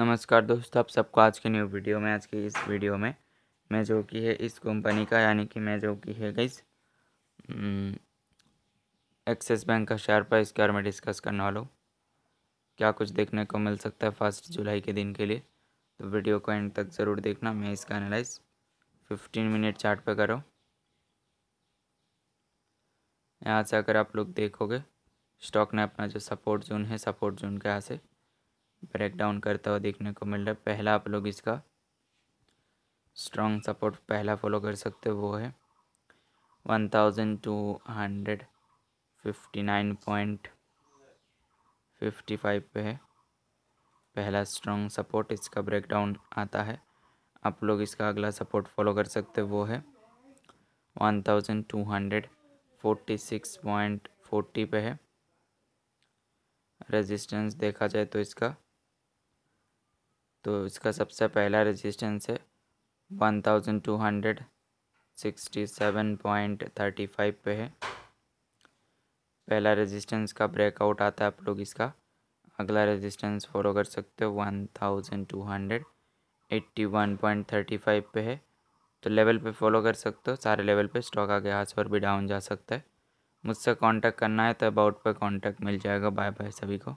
नमस्कार दोस्तों आप सबको आज के न्यू वीडियो में आज की इस वीडियो में मैं जो कि है इस कंपनी का यानी कि मैं जो कि है गई एक्सिस बैंक का शेयर प्राइस के बारे में डिस्कस करने वाला हूँ क्या कुछ देखने को मिल सकता है फर्स्ट जुलाई के दिन के लिए तो वीडियो को एंड तक ज़रूर देखना मैं इसका एनालाइज फिफ्टीन मिनट चार्ट पर करो यहाँ से अगर आप लोग देखोगे स्टॉक ने अपना जो सपोर्ट जोन है सपोर्ट जोन के यहाँ से ब्रेक डाउन करता हुआ देखने को मिल रहा है पहला आप लोग इसका स्ट्रॉन्ग सपोर्ट पहला फॉलो कर सकते हो वो है one thousand two hundred fifty nine point fifty five पे है पहला स्ट्रॉन्ग सपोर्ट इसका ब्रेक डाउन आता है आप लोग इसका अगला सपोर्ट फॉलो कर सकते हो वो है one thousand two hundred forty six point forty पे है रेजिस्टेंस देखा जाए तो इसका तो इसका सबसे पहला रेजिस्टेंस है one thousand two hundred sixty seven point thirty five पे है पहला रेजिस्टेंस का ब्रेकआउट आता है आप लोग इसका अगला रेजिस्टेंस फॉलो कर सकते हो one thousand two hundred eighty one point thirty five पे है तो लेवल पे फॉलो कर सकते हो सारे लेवल पे स्टॉक आगे हाथ और भी डाउन जा सकता है मुझसे कांटेक्ट करना है तो अबाउट पे कांटेक्ट मिल जाएगा बाय बाय सभी को